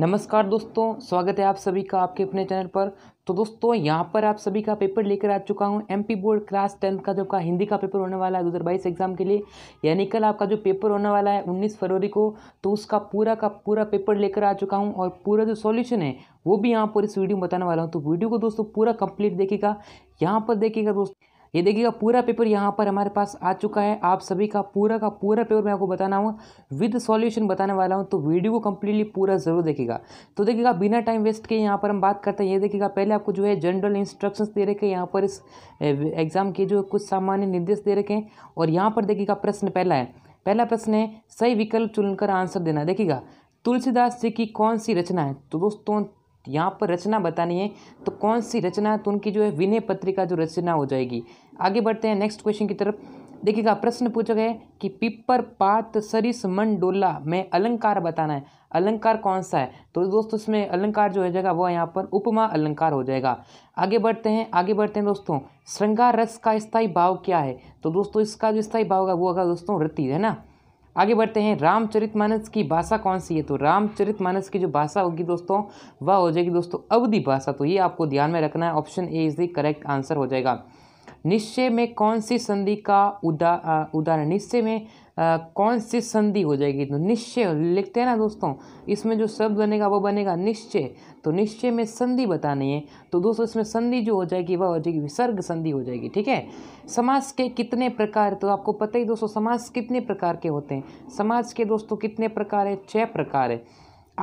नमस्कार दोस्तों स्वागत है आप सभी का आपके अपने चैनल पर तो दोस्तों यहाँ पर आप सभी का पेपर लेकर आ चुका हूँ एमपी बोर्ड क्लास टेंथ का जो का हिंदी का पेपर होने वाला है दो हज़ार बाईस एग्जाम के लिए यानी कल आपका जो पेपर होने वाला है उन्नीस फरवरी को तो उसका पूरा का पूरा पेपर लेकर आ चुका हूँ और पूरा जो सॉल्यूशन है वो भी यहाँ पर इस वीडियो में बताने वाला हूँ तो वीडियो को दोस्तों पूरा कंप्लीट देखेगा यहाँ पर देखेगा दोस्तों ये देखिएगा पूरा पेपर यहाँ पर हमारे पास आ चुका है आप सभी का पूरा का पूरा पेपर मैं आपको बताना हूँ विद सॉल्यूशन बताने वाला हूँ तो वीडियो को कम्प्लीटली पूरा ज़रूर देखिएगा तो देखिएगा बिना टाइम वेस्ट के यहाँ पर हम बात करते हैं ये देखिएगा पहले आपको जो है जनरल इंस्ट्रक्शंस दे रखे हैं यहाँ पर इस एग्ज़ाम के जो कुछ सामान्य निर्देश दे रखे हैं और यहाँ पर देखिएगा प्रश्न पहला है पहला प्रश्न है सही विकल्प चुनकर आंसर देना देखिएगा तुलसीदास जी की कौन सी रचना है तो दोस्तों यहाँ पर रचना बतानी है तो कौन सी रचना तो उनकी जो है विनय पत्रिका जो रचना हो जाएगी आगे बढ़ते हैं नेक्स्ट क्वेश्चन की तरफ देखिएगा प्रश्न पूछा गया कि पिपर पात सरिस मन डोला में अलंकार बताना है अलंकार कौन सा है तो दोस्तों इसमें अलंकार जो हो जाएगा वो यहाँ पर उपमा अलंकार हो जाएगा आगे बढ़ते हैं आगे बढ़ते हैं दोस्तों श्रृंगार रस का स्थायी भाव क्या है तो दोस्तों इसका जो स्थायी भाव होगा वो होगा दोस्तों रति है ना आगे बढ़ते हैं रामचरितमानस की भाषा कौन सी है तो रामचरितमानस की जो भाषा होगी दोस्तों वह हो जाएगी दोस्तों अवधि भाषा तो ये आपको ध्यान में रखना है option A is the correct answer हो जाएगा निश्चय में कौन सी संधि का उदा उदाहरण निश्चय में कौन सी संधि हो जाएगी तो निश्चय लिखते हैं ना दोस्तों इसमें जो शब्द बनेगा वो बनेगा निश्चय तो निश्चय में संधि बतानी है तो दोस्तों इसमें संधि जो हो जाएगी वह हो जाएगी विसर्ग संधि हो जाएगी ठीक है समाज के कितने प्रकार तो आपको पता ही दोस्तों समाज कितने प्रकार के होते हैं समाज के दोस्तों कितने प्रकार है छः प्रकार है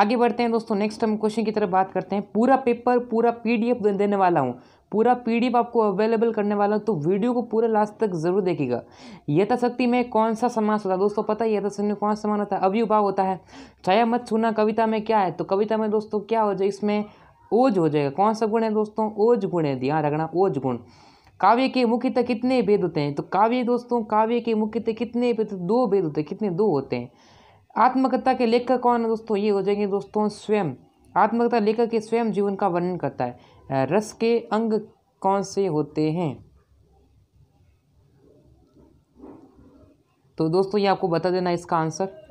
आगे बढ़ते हैं दोस्तों नेक्स्ट हम क्वेश्चन की तरफ बात करते हैं पूरा पेपर पूरा पीडीएफ देने वाला हूँ पूरा पीडीएफ आपको अवेलेबल करने वाला हूँ तो वीडियो को पूरा लास्ट तक जरूर देखिएगा यथाशक्ति में कौन सा समास होता है दोस्तों पता है यथाशक्ति में कौन सा समान होता है अव्युभाव होता है छाया मत छूना कविता में क्या है तो कविता में दोस्तों क्या हो जाए इसमें ओज हो जाएगा कौन सा गुण है दोस्तों ओज गुण है ध्यान हाँ, रखना ओज गुण काव्य के मुख्यतः कितने भेद होते हैं तो काव्य दोस्तों काव्य के मुख्यतः कितने भेद दो भेद होते हैं कितने दो होते हैं आत्मकथा के लेखक कौन है दोस्तों ये हो जाएंगे दोस्तों स्वयं आत्मकथा लेखक के स्वयं जीवन का वर्णन करता है रस के अंग कौन से होते हैं तो दोस्तों ये आपको बता देना इसका आंसर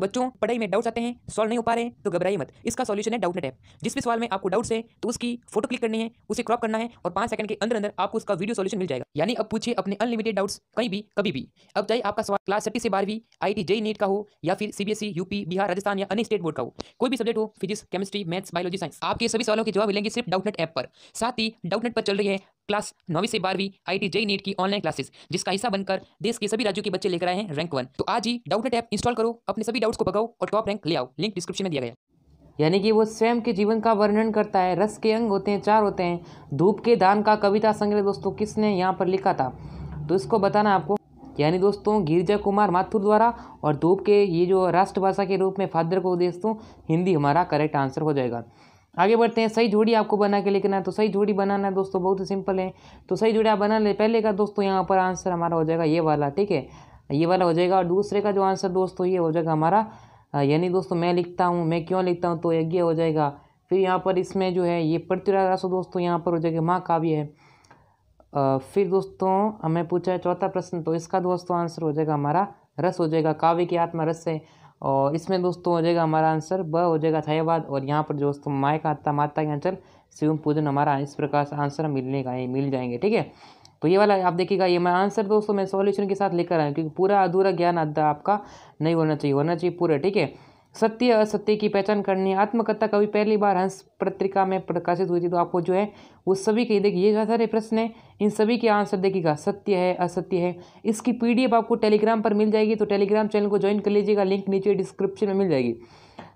तो बच्चों पढ़ाई में डाउट आते हैं सॉल्व नहीं हो पा रहे हैं तो घबराइए मत इसका सॉल्यूशन है डाउट नेट ऐप जिस भी सवाल में आपको डाउट्स है तो उसकी फोटो क्लिक करनी है उसे क्रॉप करना है और पांच सेकंड के अंदर अंदर आपको उसका वीडियो सॉल्यूशन मिल जाएगा यानी अब पूछिए अपने अनलिमिटेड डाउट्स कहीं भी कभी भी अब चाहे आपका सवाल क्लास छठी से बारहवीं आई टी जेई नीट का हो या फिर CBSE UP e, Bihar Rajasthan या अन्य स्टेट बोर्ड का हो कोई भी सब्जेक्ट हो physics chemistry maths biology science आपके सभी सवालों के जवाब मिलेंगे सिर्फ डाउटनेट ऐप पर साथ ही डाउटनेट पर चल रही है क्लास नौवीं से बारहवीं आई टी नीट की ऑनलाइन क्लासेस जिसका हिस्सा बनकर देश के सभी राज्यों के बच्चे लेकर आए हैं रैंक वन तो आज ही डाउटनेट ऐप इंस्टॉल करो अपने सभी डाउट्स को भगाओ और टॉप रैंक ले आओ लिंक डिस्क्रिप्शन में दिया गया यानी कि वो स्वयं के जीवन का वर्णन करता है रस के अंग होते हैं चार होते हैं धूप के दान का कविता संग्रह दोस्तों किसने यहाँ पर लिखा था तो इसको बताना आपको यानी दोस्तों गिरिजा कुमार माथुर द्वारा और धूप के ये जो राष्ट्रभाषा के रूप में फादर को दोस्तों हिंदी हमारा करेक्ट आंसर हो जाएगा आगे बढ़ते हैं सही जोड़ी आपको बना के लेकर है तो सही जोड़ी बनाना है दोस्तों बहुत ही सिंपल है तो सही जोड़ी आप बना ले पहले का दोस्तों यहाँ पर आंसर हमारा हो जाएगा ये वाला ठीक है ये वाला हो जाएगा और दूसरे का जो आंसर दोस्तों ये हो जाएगा हमारा यानी दोस्तों मैं लिखता हूँ मैं क्यों लिखता हूँ तो यज्ञ हो जाएगा फिर यहाँ पर इसमें जो है ये पृथ्वीराज दोस्तों यहाँ पर हो जाएगा महाकाव्य है फिर दोस्तों हमें पूछा है चौथा प्रश्न तो इसका दोस्तों आंसर हो जाएगा हमारा रस हो जाएगा काव्य की आत्मा रस है और इसमें दोस्तों हो जाएगा हमारा आंसर ब हो जाएगा थायाबाद और यहाँ पर दोस्तों माए का आता माता के आंसर शिवम पूजन हमारा इस प्रकार से आंसर मिलने का मिल जाएंगे ठीक है तो ये वाला आप देखिएगा ये मैं आंसर दोस्तों मैं सॉल्यूशन के साथ लेकर आया हूँ क्योंकि पूरा अधूरा ज्ञान आपका नहीं होना चाहिए होना चाहिए पूरा ठीक है सत्य असत्य की पहचान करनी आत्मकथा कवि पहली बार हंस पत्रिका में प्रकाशित हुई थी तो आपको जो है वो सभी के देखिए ये सारे प्रश्न है इन सभी के आंसर देखिएगा सत्य है असत्य है इसकी पीडीएफ आपको टेलीग्राम पर मिल जाएगी तो टेलीग्राम चैनल को ज्वाइन कर लीजिएगा लिंक नीचे डिस्क्रिप्शन में मिल जाएगी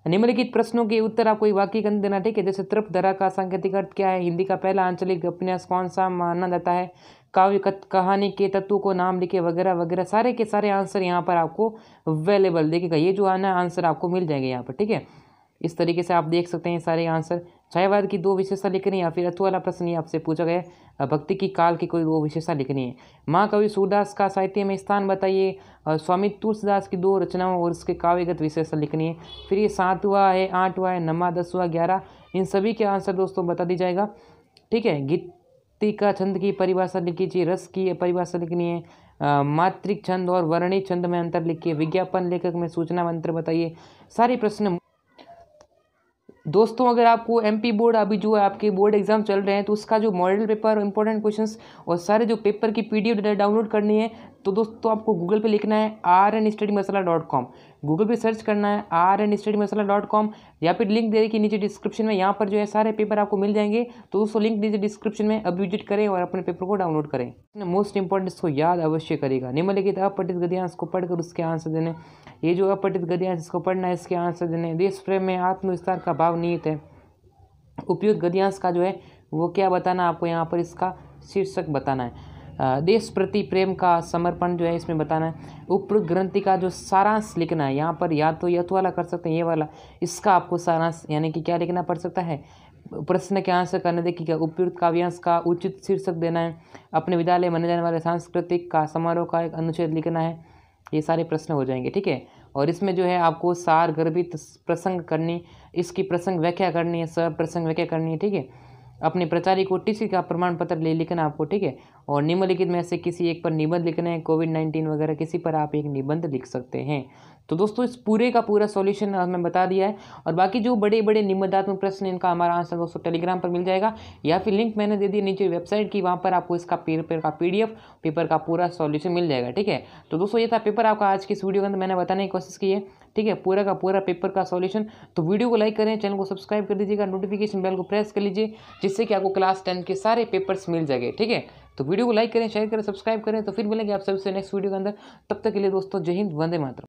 निम्नलिखित प्रश्नों के उत्तर आपको वाक्य कर देना ठीक है जैसे तृप धरा का सांकेतिक अर्थ क्या है हिंदी का पहला आंचलिक उपन्यास कौन सा माना जाता है काव्य कहानी के तत्व को नाम लिखे वगैरह वगैरह सारे के सारे आंसर यहाँ पर आपको अवेलेबल देखेगा ये जो आना आंसर आपको मिल जाएंगे यहाँ पर ठीक है इस तरीके से आप देख सकते हैं सारे आंसर छायावाद की दो विशेषता लिखनी है या फिर अथवा वाला प्रश्न ही आपसे पूछा गया भक्ति की काल की कोई दो विशेषता लिखनी है महाकवि सूरदास का साहित्य में स्थान बताइए स्वामी तुलसीदास की दो रचनाओं और उसके काव्यगत विशेषता लिखनी है फिर ये सातवा है आठवा है नवा दसवा ग्यारह इन सभी के आंसर दोस्तों बता दी जाएगा ठीक है गीत का छंद की परिभाषा लिखी लीजिए रस की परिभाषा लिखनी है मात्रिक छंद और वर्णी छंद में अंतर लिखिए विज्ञापन लेखक में सूचना मंत्र बताइए सारे प्रश्न दोस्तों अगर आपको एमपी बोर्ड अभी जो है आपके बोर्ड एग्जाम चल रहे हैं तो उसका जो मॉडल पेपर इंपॉर्टेंट क्वेश्चंस और सारे जो पेपर की पीडीएफ डाउनलोड करनी है तो दोस्तों आपको गूगल पे लिखना है R N study masala dot com Google पर सर्च करना है R N study masala dot com या फिर लिंक दे कि नीचे डिस्क्रिप्शन में यहाँ पर जो है सारे पेपर आपको मिल जाएंगे तो दोस्तों लिंक नीचे डिस्क्रिप्शन में अब विजिट करें और अपने पेपर को डाउनलोड करें मोस्ट इंपॉर्टेंट इसको याद अवश्य करेगा निम्नलिखित अपठित गद्यांश को पढ़कर उसके आंसर देने ये जो अपठित गद्यांश इसको पढ़ना है इसके आंसर देने देश प्रेम में आत्मविस्तार का भाव नीत है उपयुक्त गद्यांश का जो है वो क्या बताना आपको यहाँ पर इसका शीर्षक बताना है देश प्रति प्रेम का समर्पण जो है इसमें बताना है उपरोक्त ग्रंथि का जो सारांश लिखना है यहाँ पर या तो यथ वाला कर सकते हैं ये वाला इसका आपको सारांश यानी कि क्या लिखना पड़ सकता है प्रश्न के आंसर करने देखिए उपयुक्त काव्यांश का उचित शीर्षक देना है अपने विद्यालय माने जाने वाले सांस्कृतिक का समारोह का एक अनुच्छेद लिखना है ये सारे प्रश्न हो जाएंगे ठीक है और इसमें जो है आपको सार गर्भित प्रसंग करनी इसकी प्रसंग व्याख्या करनी है सर प्रसंग व्याख्या करनी है ठीक है अपने प्रचारी को टीसी का प्रमाण पत्र ले लिखना आपको ठीक है और निम्नलिखित में से किसी एक पर निबंध लिखना है कोविड नाइन्टीन वगैरह किसी पर आप एक निबंध लिख सकते हैं तो दोस्तों इस पूरे का पूरा सॉल्यूशन हमें बता दिया है और बाकी जो बड़े बड़े निबंधात्मक प्रश्न इनका हमारा आंसर दोस्तों टेलीग्राम पर मिल जाएगा या फिर लिंक मैंने दे दी नीचे वेबसाइट की वहाँ पर आपको इसका पेपर का पी पेपर का पूरा सॉल्यूशन मिल जाएगा ठीक है तो दोस्तों ये था पेपर आपका आज की इस वीडियो के अंदर मैंने बताने की कोशिश की है ठीक है पूरा का पूरा पेपर का सॉल्यूशन तो वीडियो को लाइक करें चैनल को सब्सक्राइब कर दीजिएगा नोटिफिकेशन बेल को प्रेस कर लीजिए जिससे कि आपको क्लास टेन के सारे पेपर्स मिल जाएंगे ठीक है तो वीडियो को लाइक करें शेयर करें सब्सक्राइब करें तो फिर मिलेंगे आप सबसे नेक्स्ट वीडियो के अंदर तब तक के लिए दोस्तों जय हिंद वंदे मात्र